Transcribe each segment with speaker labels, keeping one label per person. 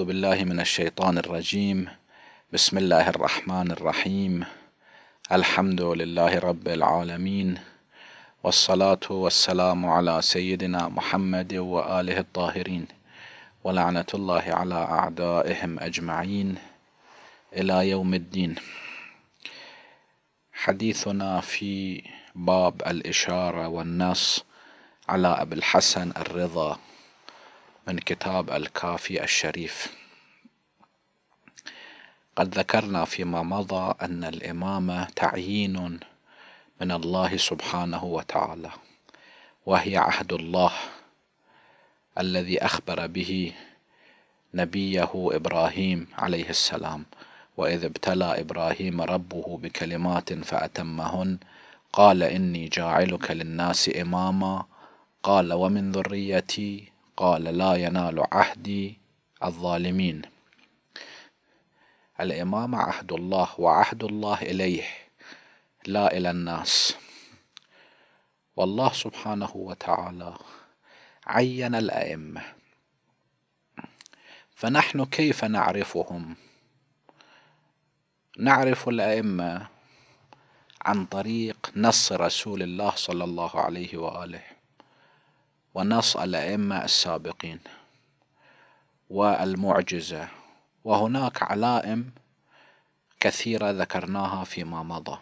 Speaker 1: أعوذ بالله من الشيطان الرجيم بسم الله الرحمن الرحيم الحمد لله رب العالمين والصلاة والسلام على سيدنا محمد وآله الطاهرين ولعنة الله على أعدائهم أجمعين إلى يوم الدين حديثنا في باب الإشارة والنص على أبي الحسن الرضا من كتاب الكافي الشريف قد ذكرنا فيما مضى أن الإمامة تعيين من الله سبحانه وتعالى وهي عهد الله الذي أخبر به نبيه إبراهيم عليه السلام وإذ ابتلى إبراهيم ربه بكلمات فأتمهن قال إني جاعلك للناس إماما قال ومن ذريتي قال لا ينال عهدي الظالمين الإمام عهد الله وعهد الله إليه لا إلى الناس والله سبحانه وتعالى عين الأئمة فنحن كيف نعرفهم نعرف الأئمة عن طريق نص رسول الله صلى الله عليه وآله ونص الأئمة السابقين والمعجزة وهناك علائم كثيرة ذكرناها فيما مضى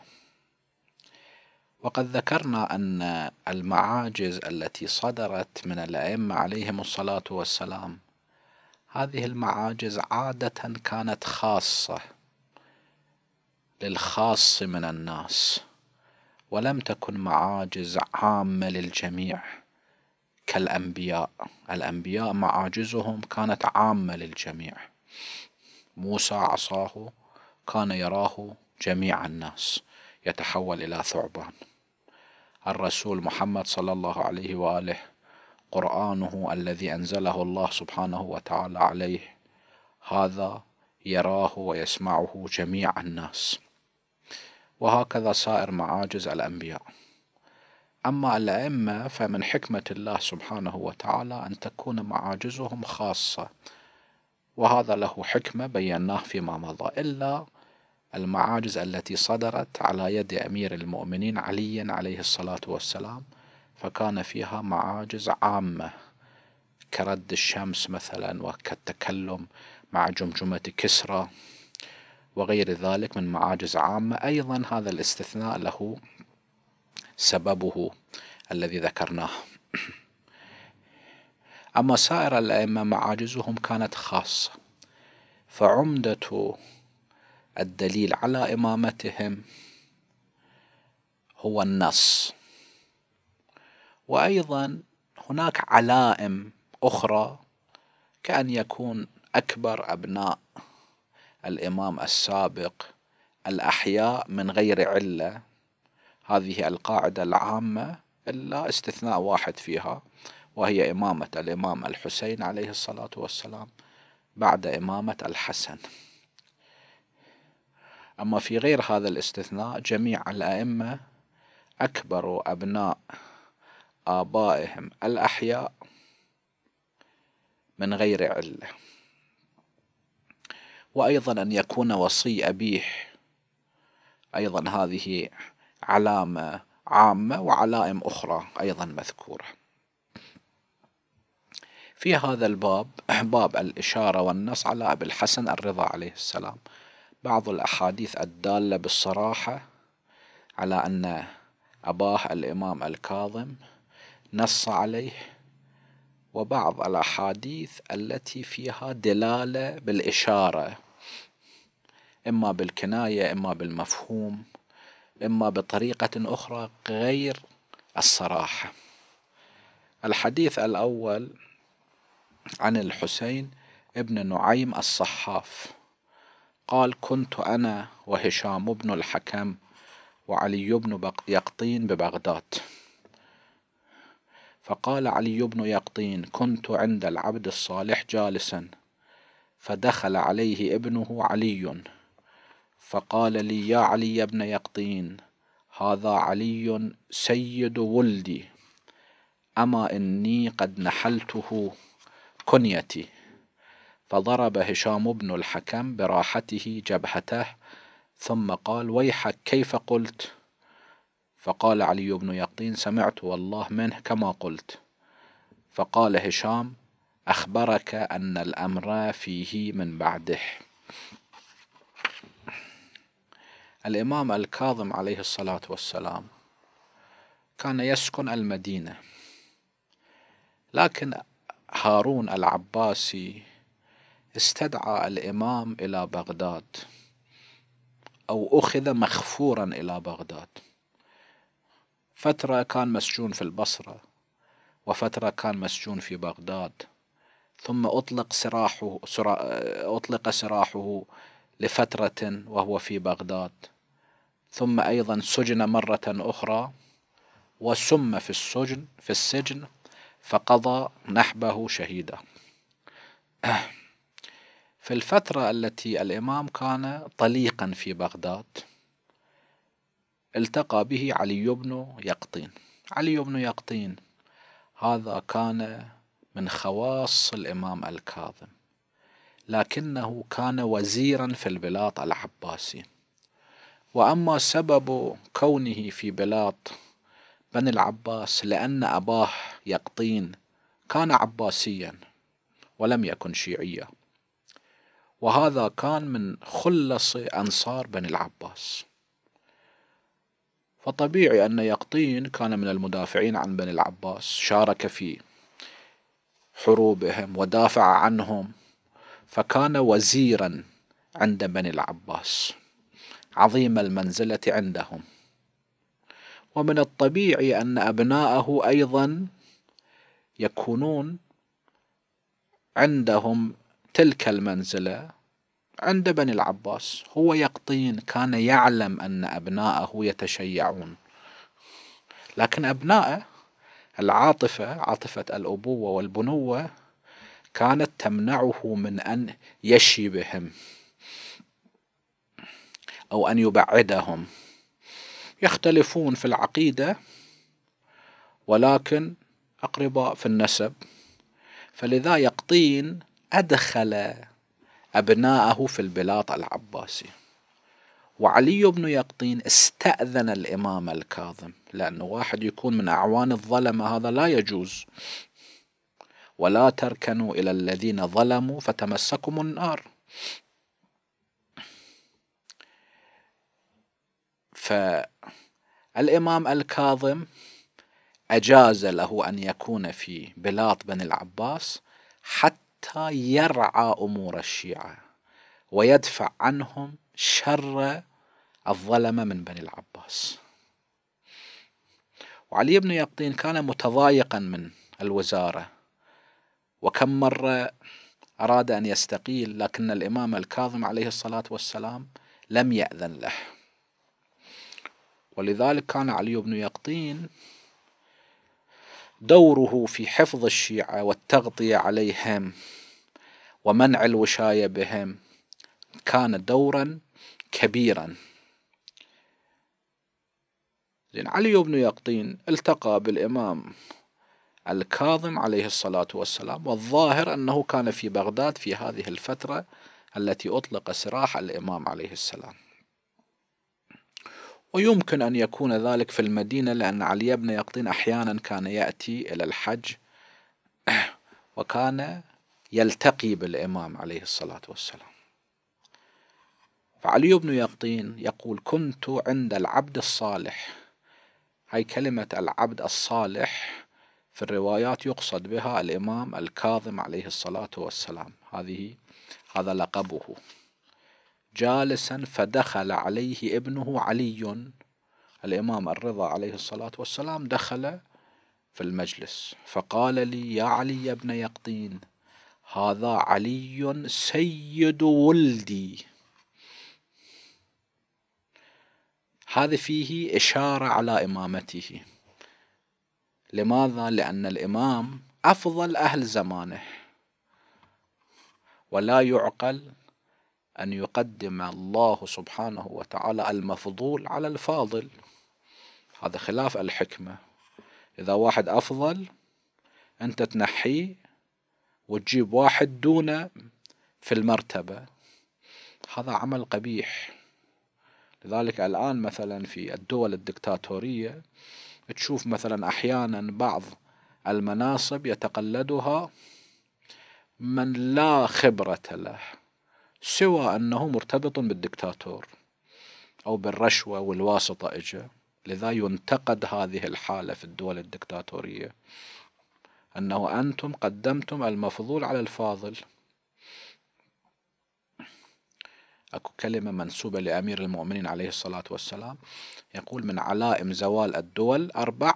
Speaker 1: وقد ذكرنا أن المعاجز التي صدرت من الأئمة عليهم الصلاة والسلام هذه المعاجز عادة كانت خاصة للخاص من الناس ولم تكن معاجز عامة للجميع كالأنبياء الأنبياء معاجزهم كانت عامة للجميع موسى عصاه كان يراه جميع الناس يتحول إلى ثعبان الرسول محمد صلى الله عليه وآله قرآنه الذي أنزله الله سبحانه وتعالى عليه هذا يراه ويسمعه جميع الناس وهكذا سائر معاجز الأنبياء أما الأئمة فمن حكمة الله سبحانه وتعالى أن تكون معاجزهم خاصة وهذا له حكمة بيناه فيما مضى إلا المعاجز التي صدرت على يد أمير المؤمنين علي عليه الصلاة والسلام فكان فيها معاجز عامة كرد الشمس مثلا وكالتكلم مع جمجمة كسرى وغير ذلك من معاجز عامة أيضا هذا الاستثناء له سببه الذي ذكرناه أما سائر الأئمة معاجزهم كانت خاصة فعمدة الدليل على إمامتهم هو النص وأيضا هناك علائم أخرى كأن يكون أكبر أبناء الإمام السابق الأحياء من غير علة هذه القاعدة العامة إلا استثناء واحد فيها وهي إمامة الإمام الحسين عليه الصلاة والسلام بعد إمامة الحسن أما في غير هذا الاستثناء جميع الأئمة أكبروا أبناء آبائهم الأحياء من غير علة وأيضا أن يكون وصي أبيه أيضا هذه علامة عامة وعلائم أخرى أيضا مذكورة في هذا الباب باب الإشارة والنص على أبي الحسن الرضا عليه السلام بعض الأحاديث الدالة بالصراحة على أن أباه الإمام الكاظم نص عليه وبعض الأحاديث التي فيها دلالة بالإشارة إما بالكناية إما بالمفهوم إما بطريقة أخرى غير الصراحة الحديث الأول عن الحسين ابن نعيم الصحاف قال كنت أنا وهشام بن الحكم وعلي بن يقطين ببغداد فقال علي بن يقطين كنت عند العبد الصالح جالسا فدخل عليه ابنه علي فقال لي يا علي بن يقطين هذا علي سيد ولدي اما اني قد نحلته كنيتي فضرب هشام بن الحكم براحته جبهته ثم قال ويحك كيف قلت فقال علي بن يقطين سمعت والله منه كما قلت فقال هشام اخبرك ان الامر فيه من بعده الإمام الكاظم عليه الصلاة والسلام كان يسكن المدينة لكن هارون العباسي استدعى الإمام إلى بغداد أو أخذ مخفورا إلى بغداد فترة كان مسجون في البصرة وفترة كان مسجون في بغداد ثم أطلق سراحه سرا أطلق سراحه لفترة وهو في بغداد ثم أيضا سجن مرة أخرى وسم في السجن في السجن فقضى نحبه شهيدا في الفترة التي الإمام كان طليقا في بغداد التقى به علي بن يقطين علي بن يقطين هذا كان من خواص الإمام الكاظم لكنه كان وزيرا في البلاط العباسي وأما سبب كونه في بلاط بني العباس لأن أباه يقطين كان عباسيا ولم يكن شيعيا وهذا كان من خلص أنصار بني العباس فطبيعي أن يقطين كان من المدافعين عن بني العباس شارك في حروبهم ودافع عنهم فكان وزيرا عند بني العباس عظيم المنزله عندهم ومن الطبيعي ان ابناءه ايضا يكونون عندهم تلك المنزله عند بني العباس هو يقطين كان يعلم ان ابناءه يتشيعون لكن أبناءه العاطفه عاطفه الابوه والبنوه كانت تمنعه من أن يشي بهم أو أن يبعدهم يختلفون في العقيدة ولكن أقرباء في النسب فلذا يقطين أدخل أبناءه في البلاط العباسي وعلي بن يقطين استأذن الإمام الكاظم لأنه واحد يكون من أعوان الظلمة هذا لا يجوز ولا تركنوا إلى الذين ظلموا فتمسكم النار فالإمام الكاظم أجاز له أن يكون في بلاط بن العباس حتى يرعى أمور الشيعة ويدفع عنهم شر الظلمة من بني العباس وعلي بن يقطين كان متضايقا من الوزارة وكم مرة أراد أن يستقيل لكن الإمام الكاظم عليه الصلاة والسلام لم يأذن له ولذلك كان علي بن يقطين دوره في حفظ الشيعة والتغطية عليهم ومنع الوشاية بهم كان دورا كبيرا زين علي بن يقطين التقى بالإمام الكاظم عليه الصلاة والسلام والظاهر أنه كان في بغداد في هذه الفترة التي أطلق سراح الإمام عليه السلام ويمكن أن يكون ذلك في المدينة لأن علي بن يقطين أحيانا كان يأتي إلى الحج وكان يلتقي بالإمام عليه الصلاة والسلام فعلي بن يقطين يقول كنت عند العبد الصالح هاي كلمة العبد الصالح في الروايات يقصد بها الإمام الكاظم عليه الصلاة والسلام هذه هذا لقبه جالسا فدخل عليه ابنه علي الإمام الرضا عليه الصلاة والسلام دخل في المجلس فقال لي يا علي بن ابن يقطين هذا علي سيد ولدي هذا فيه إشارة على إمامته لماذا؟ لأن الإمام أفضل أهل زمانه ولا يعقل أن يقدم الله سبحانه وتعالى المفضول على الفاضل هذا خلاف الحكمة إذا واحد أفضل أنت تنحيه وتجيب واحد دونه في المرتبة هذا عمل قبيح لذلك الآن مثلا في الدول الدكتاتورية تشوف مثلا احيانا بعض المناصب يتقلدها من لا خبرة له سوى أنه مرتبط بالدكتاتور أو بالرشوة والواسطة إجا لذا ينتقد هذه الحالة في الدول الدكتاتورية أنه أنتم قدمتم المفضول على الفاضل أكو كلمة منسوبة لأمير المؤمنين عليه الصلاة والسلام يقول من علائم زوال الدول أربع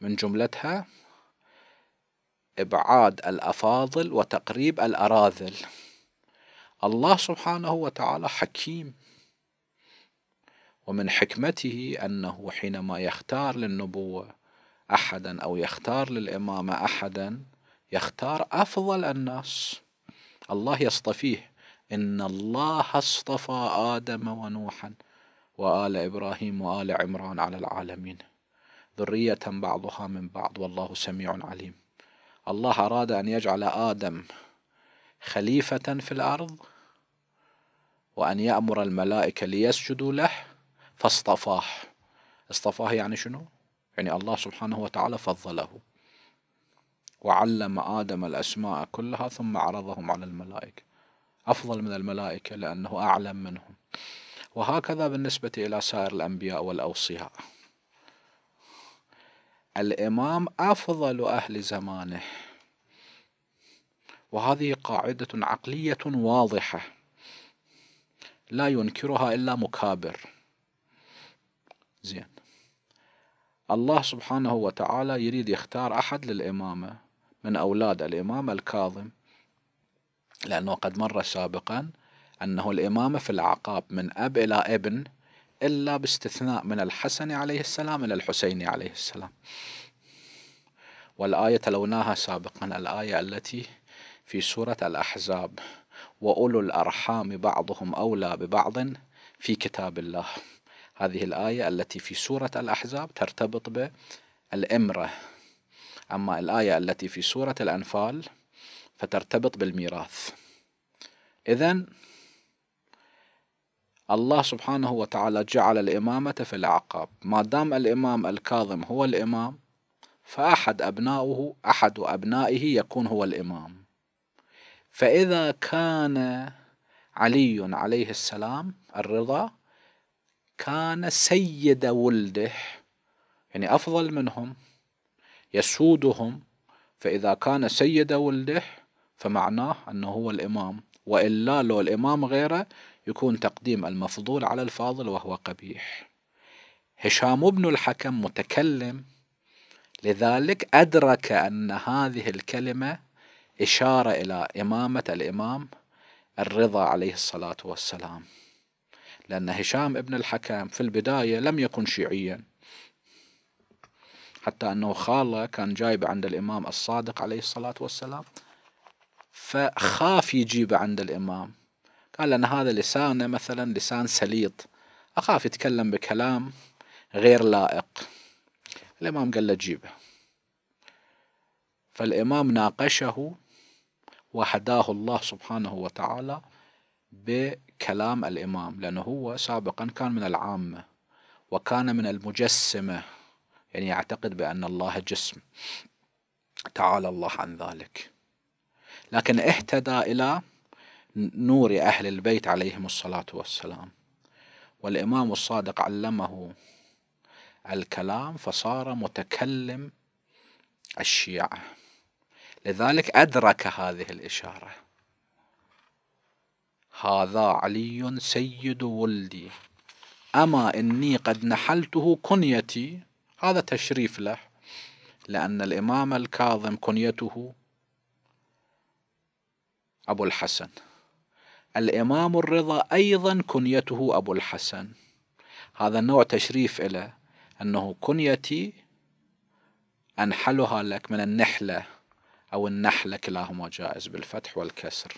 Speaker 1: من جملتها إبعاد الأفاضل وتقريب الأراذل الله سبحانه وتعالى حكيم ومن حكمته أنه حينما يختار للنبوة أحدا أو يختار للإمامة أحدا يختار أفضل الناس الله يصطفيه إن الله اصطفى آدم ونوحا وآل إبراهيم وآل عمران على العالمين ذرية بعضها من بعض والله سميع عليم الله أراد أن يجعل آدم خليفة في الأرض وأن يأمر الملائكة ليسجدوا له فاصطفاه اصطفاه يعني شنو؟ يعني الله سبحانه وتعالى فضله وعلم آدم الأسماء كلها ثم عرضهم على الملائكة أفضل من الملائكة لأنه أعلم منهم وهكذا بالنسبة إلى سائر الأنبياء والأوصياء الإمام أفضل أهل زمانه وهذه قاعدة عقلية واضحة لا ينكرها إلا مكابر زين الله سبحانه وتعالى يريد يختار أحد للإمامة من أولاد الإمام الكاظم لأنه قد مر سابقا أنه الإمامة في العقاب من أب إلى ابن إلا باستثناء من الحسن عليه السلام إلى الحسين عليه السلام والآية تلوناها سابقا الآية التي في سورة الأحزاب وأولو الأرحام بعضهم أولى ببعض في كتاب الله هذه الآية التي في سورة الأحزاب ترتبط بالإمرة أما الآية التي في سورة الأنفال فترتبط بالميراث إذا الله سبحانه وتعالى جعل الإمامة في العقاب ما دام الإمام الكاظم هو الإمام فأحد أبنائه أحد أبنائه يكون هو الإمام فإذا كان علي عليه السلام الرضا كان سيد ولده يعني أفضل منهم يسودهم فإذا كان سيد ولده فمعناه أنه هو الإمام وإلا لو الإمام غيره يكون تقديم المفضول على الفاضل وهو قبيح هشام بن الحكم متكلم لذلك أدرك أن هذه الكلمة إشارة إلى إمامة الإمام الرضا عليه الصلاة والسلام لأن هشام بن الحكم في البداية لم يكن شيعيا حتى أنه خاله كان جايب عند الإمام الصادق عليه الصلاة والسلام فخاف يجيبه عند الإمام قال أن هذا لسانه مثلا لسان سليط أخاف يتكلم بكلام غير لائق الإمام قال له جيبه فالإمام ناقشه وحداه الله سبحانه وتعالى بكلام الإمام لأنه هو سابقا كان من العامة وكان من المجسمة يعني يعتقد بأن الله جسم تعالى الله عن ذلك لكن اهتدى إلى نور أهل البيت عليهم الصلاة والسلام والإمام الصادق علمه الكلام فصار متكلم الشيعة لذلك أدرك هذه الإشارة هذا علي سيد ولدي أما إني قد نحلته كنيتي هذا تشريف له لأن الإمام الكاظم كنيته أبو الحسن الإمام الرضا أيضا كنيته أبو الحسن هذا نوع تشريف له أنه كنيتي أنحلها لك من النحلة أو النحلة كلاهما جائز بالفتح والكسر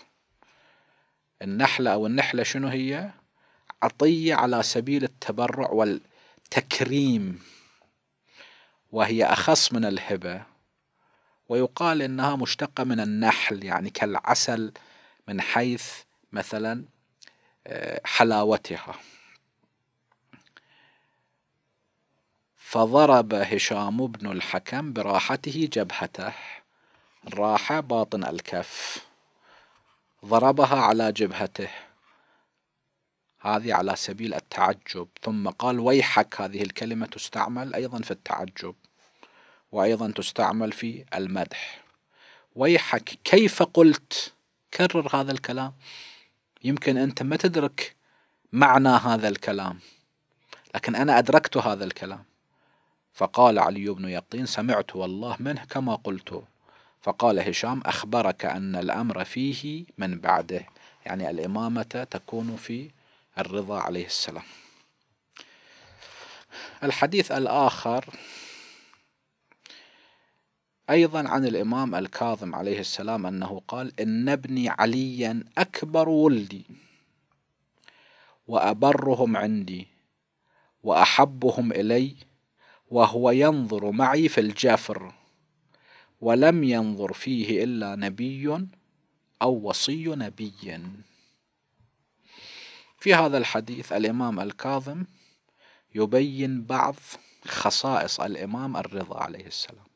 Speaker 1: النحلة أو النحلة شنو هي؟ عطية على سبيل التبرع والتكريم وهي أخص من الهبة ويقال انها مشتقة من النحل يعني كالعسل من حيث مثلا آه، حلاوتها فضرب هشام بن الحكم براحته جبهته الراحة باطن الكف ضربها على جبهته هذه على سبيل التعجب ثم قال ويحك هذه الكلمة تستعمل أيضا في التعجب وأيضا تستعمل في المدح ويحك كيف قلت كرر هذا الكلام يمكن أنت ما تدرك معنى هذا الكلام لكن أنا أدركت هذا الكلام فقال علي بن يقين سمعت والله منه كما قلت فقال هشام أخبرك أن الأمر فيه من بعده يعني الإمامة تكون في الرضا عليه السلام الحديث الآخر أيضا عن الإمام الكاظم عليه السلام أنه قال إن ابني عليا أكبر ولدي وأبرهم عندي وأحبهم إلي وهو ينظر معي في الجفر ولم ينظر فيه إلا نبي أو وصي نبي في هذا الحديث الإمام الكاظم يبين بعض خصائص الإمام الرضا عليه السلام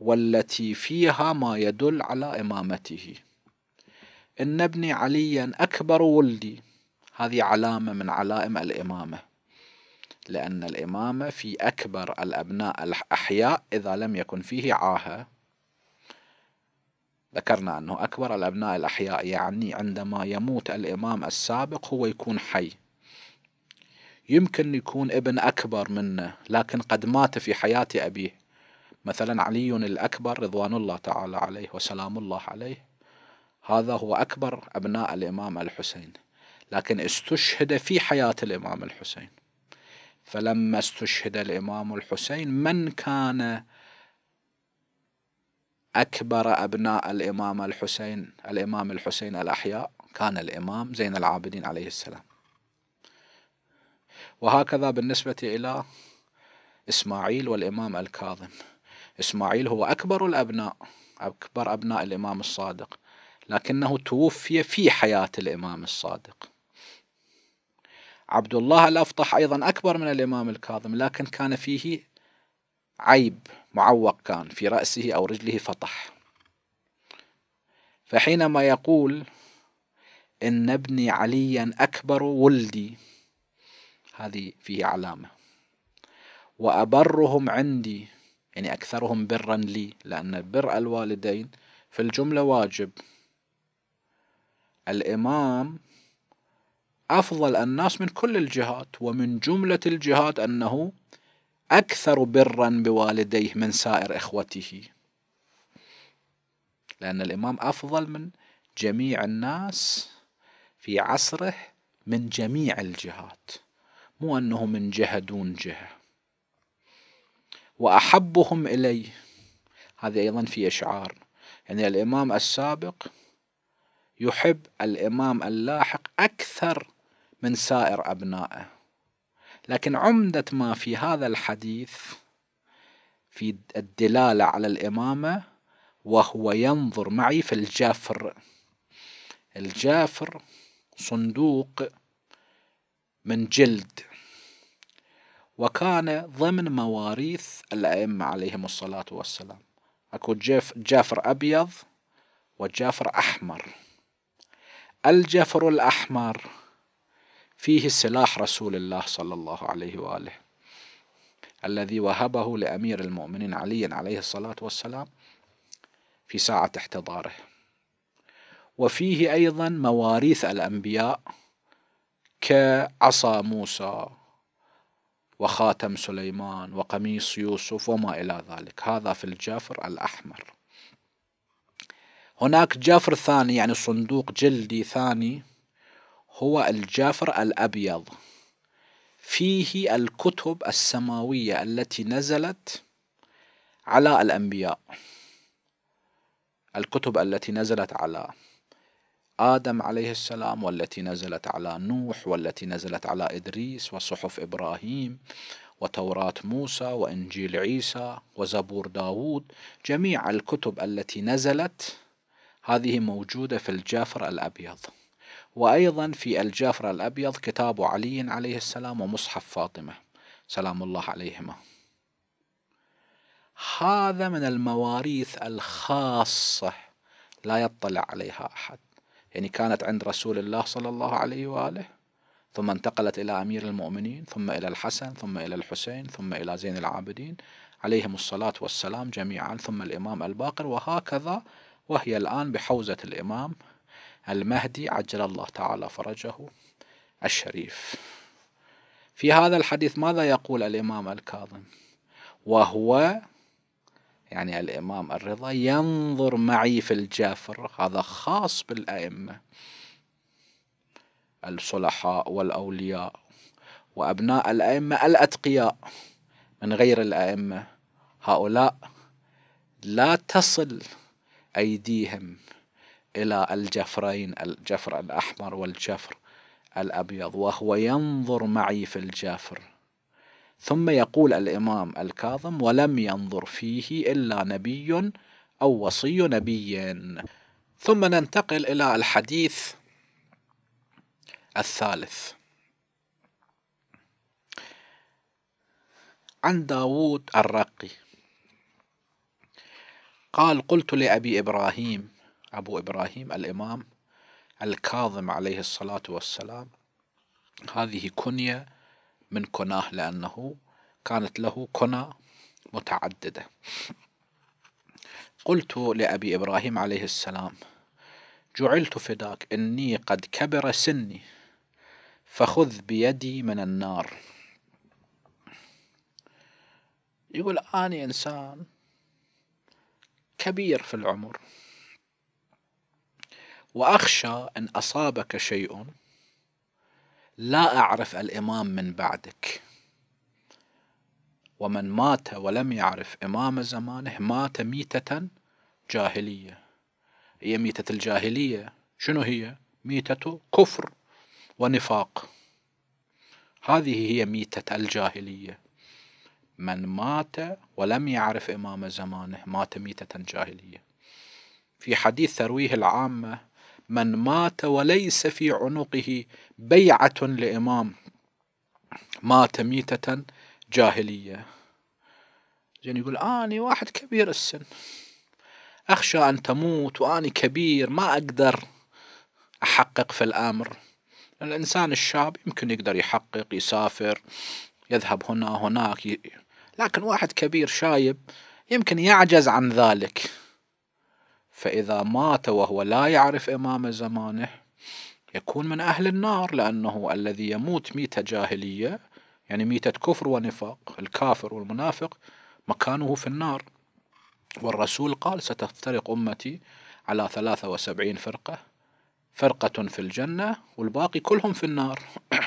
Speaker 1: والتي فيها ما يدل على إمامته إن ابني عليا أكبر ولدي هذه علامة من علائم الإمامة لأن الإمامة في أكبر الأبناء الأحياء إذا لم يكن فيه عاهة ذكرنا أنه أكبر الأبناء الأحياء يعني عندما يموت الإمام السابق هو يكون حي يمكن يكون ابن أكبر منه لكن قد مات في حياة أبيه مثلا علي الأكبر رضوان الله تعالى عليه وسلام الله عليه هذا هو أكبر أبناء الإمام الحسين لكن استشهد في حياة الإمام الحسين فلما استشهد الإمام الحسين من كان أكبر أبناء الإمام الحسين الإمام الحسين الأحياء كان الإمام زين العابدين عليه السلام وهكذا بالنسبة إلى إسماعيل والإمام الكاظم إسماعيل هو أكبر الأبناء أكبر أبناء الإمام الصادق لكنه توفي في حياة الإمام الصادق عبد الله الأفطح أيضا أكبر من الإمام الكاظم لكن كان فيه عيب معوق كان في رأسه أو رجله فطح فحينما يقول إن ابني عليا أكبر ولدي هذه فيه علامة وأبرهم عندي يعني أكثرهم برا لي لأن بر الوالدين في الجملة واجب الإمام أفضل الناس من كل الجهات ومن جملة الجهات أنه أكثر برا بوالديه من سائر إخوته لأن الإمام أفضل من جميع الناس في عصره من جميع الجهات مو أنه من جهة دون جهة وأحبهم إلي هذا أيضا في إشعار يعني الإمام السابق يحب الإمام اللاحق أكثر من سائر أبنائه لكن عمدة ما في هذا الحديث في الدلالة على الإمامة وهو ينظر معي في الجافر الجافر صندوق من جلد وكان ضمن مواريث الأئمة عليهم الصلاة والسلام أكو جيف جافر أبيض وجافر أحمر الجفر الأحمر فيه سلاح رسول الله صلى الله عليه وآله الذي وهبه لأمير المؤمنين علي عليه الصلاة والسلام في ساعة احتضاره وفيه أيضا مواريث الأنبياء كعصا موسى وخاتم سليمان وقميص يوسف وما إلى ذلك هذا في الجافر الأحمر هناك جافر ثاني يعني صندوق جلدي ثاني هو الجافر الأبيض فيه الكتب السماوية التي نزلت على الأنبياء الكتب التي نزلت على آدم عليه السلام والتي نزلت على نوح والتي نزلت على إدريس وصحف إبراهيم وتوراة موسى وإنجيل عيسى وزبور داوود جميع الكتب التي نزلت هذه موجودة في الجافر الأبيض وأيضا في الجافر الأبيض كتاب علي عليه السلام ومصحف فاطمة سلام الله عليهما هذا من المواريث الخاصة لا يطلع عليها أحد يعني كانت عند رسول الله صلى الله عليه وآله ثم انتقلت إلى أمير المؤمنين ثم إلى الحسن ثم إلى الحسين ثم إلى زين العابدين عليهم الصلاة والسلام جميعا ثم الإمام الباقر وهكذا وهي الآن بحوزة الإمام المهدي عجل الله تعالى فرجه الشريف في هذا الحديث ماذا يقول الإمام الكاظم وهو يعني الإمام الرضا ينظر معي في الجافر هذا خاص بالأئمة الصلحاء والأولياء وأبناء الأئمة الأتقياء من غير الأئمة هؤلاء لا تصل أيديهم إلى الجفرين الجفر الأحمر والجفر الأبيض وهو ينظر معي في الجافر ثم يقول الإمام الكاظم ولم ينظر فيه إلا نبي أو وصي نبي ثم ننتقل إلى الحديث الثالث عن داوود الرقي قال قلت لأبي إبراهيم أبو إبراهيم الإمام الكاظم عليه الصلاة والسلام هذه كنية من كناه لأنه كانت له كنا متعددة قلت لأبي إبراهيم عليه السلام جعلت فداك إني قد كبر سني فخذ بيدي من النار يقول أنا إنسان كبير في العمر وأخشى أن أصابك شيء لا أعرف الإمام من بعدك ومن مات ولم يعرف إمام زمانه مات ميتة جاهلية هي ميتة الجاهلية شنو هي؟ ميتة كفر ونفاق هذه هي ميتة الجاهلية من مات ولم يعرف إمام زمانه مات ميتة جاهلية في حديث ترويه العامة من مات وليس في عنقه بيعة لإمام مات ميتة جاهلية زين يقول أني واحد كبير السن أخشى أن تموت وأني كبير ما أقدر أحقق في الأمر الإنسان الشاب يمكن يقدر يحقق يسافر يذهب هنا هناك لكن واحد كبير شايب يمكن يعجز عن ذلك فإذا مات وهو لا يعرف إمام زمانه يكون من أهل النار لأنه الذي يموت ميتة جاهلية يعني ميتة كفر ونفاق الكافر والمنافق مكانه في النار والرسول قال ستفترق أمتي على 73 فرقة فرقة في الجنة والباقي كلهم في النار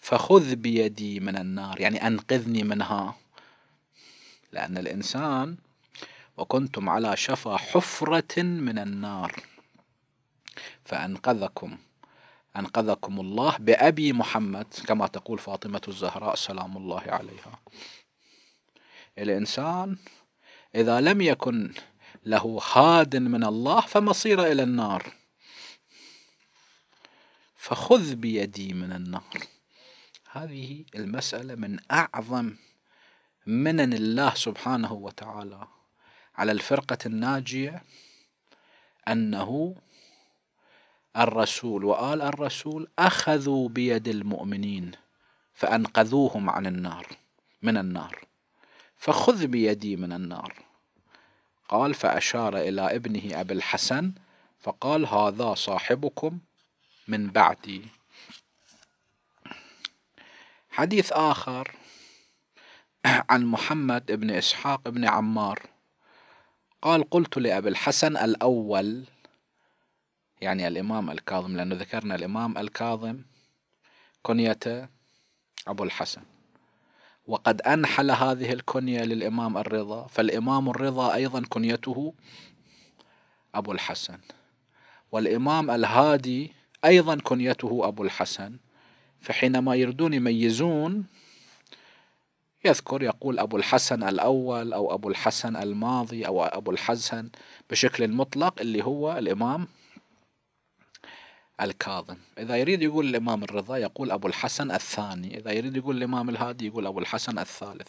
Speaker 1: فخذ بيدي من النار يعني أنقذني منها لأن الإنسان وكنتم على شفا حفرة من النار فأنقذكم أنقذكم الله بأبي محمد كما تقول فاطمة الزهراء سلام الله عليها الإنسان إذا لم يكن له هاد من الله فمصيره إلى النار فخذ بيدي من النار هذه المسألة من أعظم منن الله سبحانه وتعالى على الفرقة الناجية أنه الرسول وال الرسول اخذوا بيد المؤمنين فانقذوهم عن النار من النار فخذ بيدي من النار قال فاشار الى ابنه ابي الحسن فقال هذا صاحبكم من بعدي حديث اخر عن محمد بن اسحاق بن عمار قال قلت لابي الحسن الاول يعني الإمام الكاظم لأنه ذكرنا الإمام الكاظم كنيته أبو الحسن وقد أنحل هذه الكنية للإمام الرضا فالإمام الرضا أيضا كنيته أبو الحسن والإمام الهادي أيضا كنيته أبو الحسن فحينما يردون يميزون يذكر يقول أبو الحسن الأول أو أبو الحسن الماضي أو أبو الحسن بشكل مطلق اللي هو الإمام الكاظم إذا يريد يقول الإمام الرضا يقول أبو الحسن الثاني إذا يريد يقول الإمام الهادي يقول أبو الحسن الثالث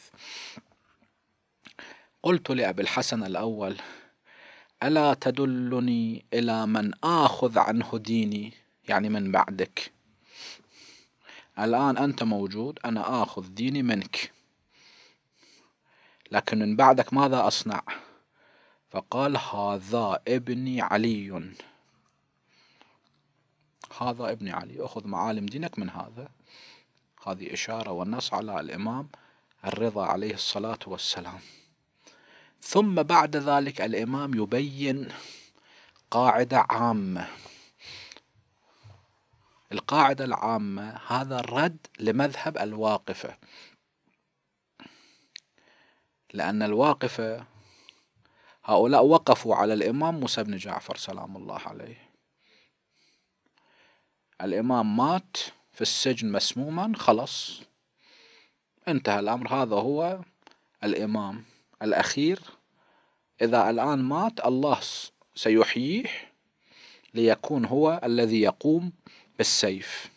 Speaker 1: قلت لأبي الحسن الأول ألا تدلني إلى من آخذ عنه ديني يعني من بعدك الآن أنت موجود أنا آخذ ديني منك لكن من بعدك ماذا أصنع فقال هذا ابني علي هذا ابن علي أخذ معالم دينك من هذا هذه إشارة والنص على الإمام الرضا عليه الصلاة والسلام ثم بعد ذلك الإمام يبين قاعدة عامة القاعدة العامة هذا الرد لمذهب الواقفة لأن الواقفة هؤلاء وقفوا على الإمام موسى بن جعفر سلام الله عليه الإمام مات في السجن مسموما خلص انتهى الأمر هذا هو الإمام الأخير إذا الآن مات الله سيحييه ليكون هو الذي يقوم بالسيف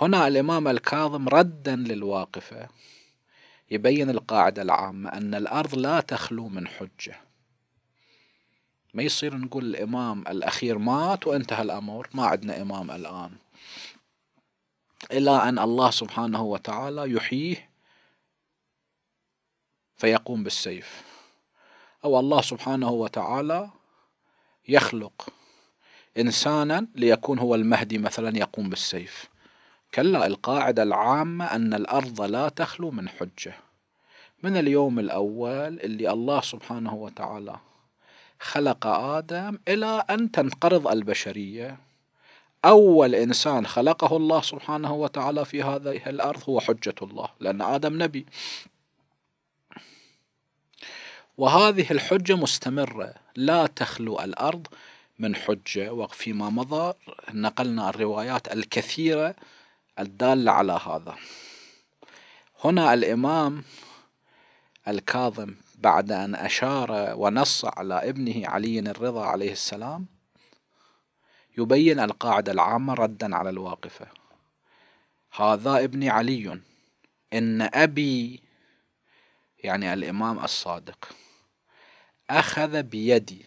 Speaker 1: هنا الإمام الكاظم ردا للواقفة يبين القاعدة العامة أن الأرض لا تخلو من حجة ما يصير نقول الإمام الأخير مات وانتهى الأمر ما عندنا إمام الآن إلى أن الله سبحانه وتعالى يحييه فيقوم بالسيف أو الله سبحانه وتعالى يخلق إنسانا ليكون هو المهدي مثلا يقوم بالسيف كلا القاعدة العامة أن الأرض لا تخلو من حجة من اليوم الأول اللي الله سبحانه وتعالى خلق آدم إلى أن تنقرض البشرية أول إنسان خلقه الله سبحانه وتعالى في هذه الأرض هو حجة الله لأن آدم نبي وهذه الحجة مستمرة لا تخلو الأرض من حجة وفيما مضى نقلنا الروايات الكثيرة الدالة على هذا هنا الإمام الكاظم بعد أن أشار ونص على ابنه علي الرضا عليه السلام يبين القاعدة العامة ردا على الواقفة هذا ابني علي إن أبي يعني الإمام الصادق أخذ بيدي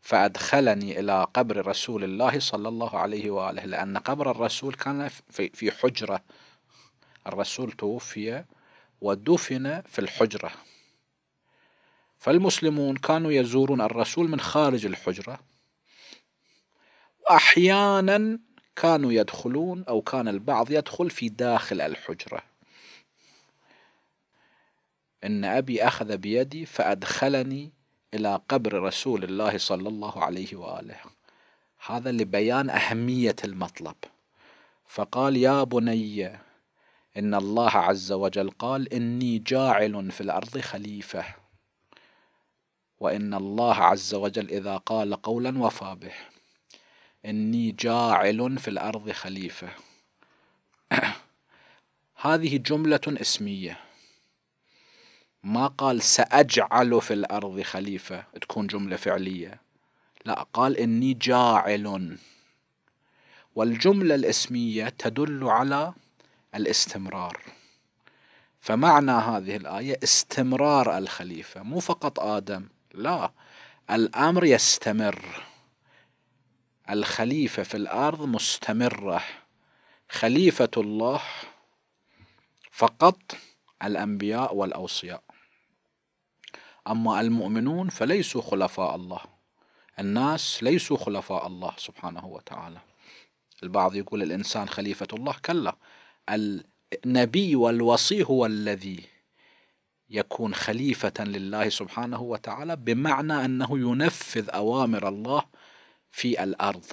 Speaker 1: فأدخلني إلى قبر رسول الله صلى الله عليه وآله لأن قبر الرسول كان في حجرة الرسول توفي ودفن في الحجره فالمسلمون كانوا يزورون الرسول من خارج الحجرة وأحيانا كانوا يدخلون أو كان البعض يدخل في داخل الحجرة إن أبي أخذ بيدي فأدخلني إلى قبر رسول الله صلى الله عليه وآله هذا لبيان أهمية المطلب فقال يا بني إن الله عز وجل قال إني جاعل في الأرض خليفة وإن الله عز وجل إذا قال قولا وفى به إني جاعل في الأرض خليفة هذه جملة اسمية ما قال سأجعل في الأرض خليفة تكون جملة فعلية لا قال إني جاعل والجملة الاسمية تدل على الاستمرار فمعنى هذه الآية استمرار الخليفة مو فقط آدم لا الأمر يستمر الخليفة في الأرض مستمرة خليفة الله فقط الأنبياء والأوصياء أما المؤمنون فليسوا خلفاء الله الناس ليسوا خلفاء الله سبحانه وتعالى البعض يقول الإنسان خليفة الله كلا النبي والوصي هو الذي يكون خليفة لله سبحانه وتعالى بمعنى أنه ينفذ أوامر الله في الأرض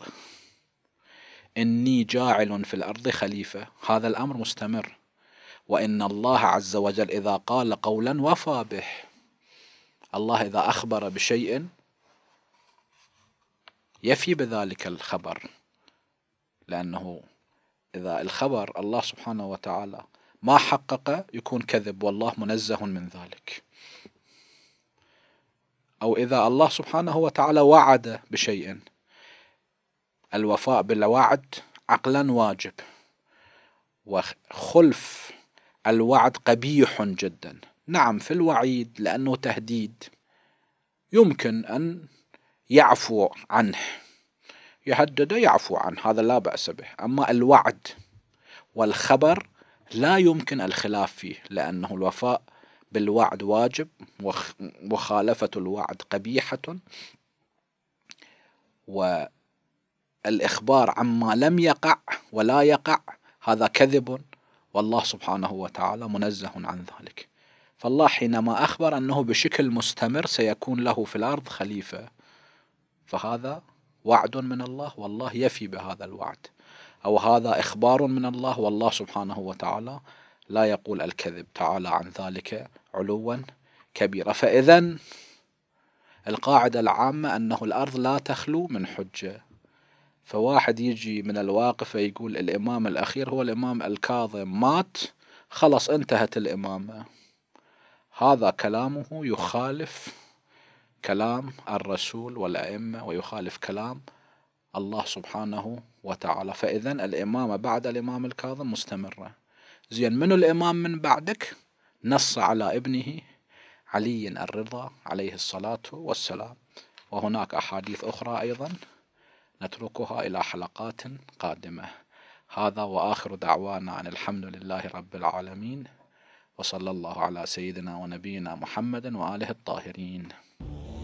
Speaker 1: إني جاعل في الأرض خليفة هذا الأمر مستمر وإن الله عز وجل إذا قال قولا وفى به الله إذا أخبر بشيء يفي بذلك الخبر لأنه إذا الخبر الله سبحانه وتعالى ما حققه يكون كذب والله منزه من ذلك أو إذا الله سبحانه وتعالى وعد بشيء الوفاء بالوعد عقلا واجب وخلف الوعد قبيح جدا نعم في الوعيد لأنه تهديد يمكن أن يعفو عنه يهدد يعفو عنه هذا لا بأس به أما الوعد والخبر لا يمكن الخلاف فيه لأنه الوفاء بالوعد واجب وخالفة الوعد قبيحة والإخبار عما لم يقع ولا يقع هذا كذب والله سبحانه وتعالى منزه عن ذلك فالله حينما أخبر أنه بشكل مستمر سيكون له في الأرض خليفة فهذا وعد من الله والله يفي بهذا الوعد أو هذا إخبار من الله والله سبحانه وتعالى لا يقول الكذب تعالى عن ذلك علوا كبيرا فإذا القاعدة العامة أنه الأرض لا تخلو من حجة فواحد يجي من الواقفة يقول الإمام الأخير هو الإمام الكاظم مات خلص انتهت الإمامة هذا كلامه يخالف كلام الرسول والأئمة ويخالف كلام الله سبحانه وتعالى فإذا الإمامة بعد الإمام الكاظم مستمرة زين منو الإمام من بعدك نص على ابنه علي الرضا عليه الصلاة والسلام وهناك أحاديث أخرى أيضا نتركها إلى حلقات قادمة هذا وآخر دعوانا أن الحمد لله رب العالمين وصلى الله على سيدنا ونبينا محمد وآله الطاهرين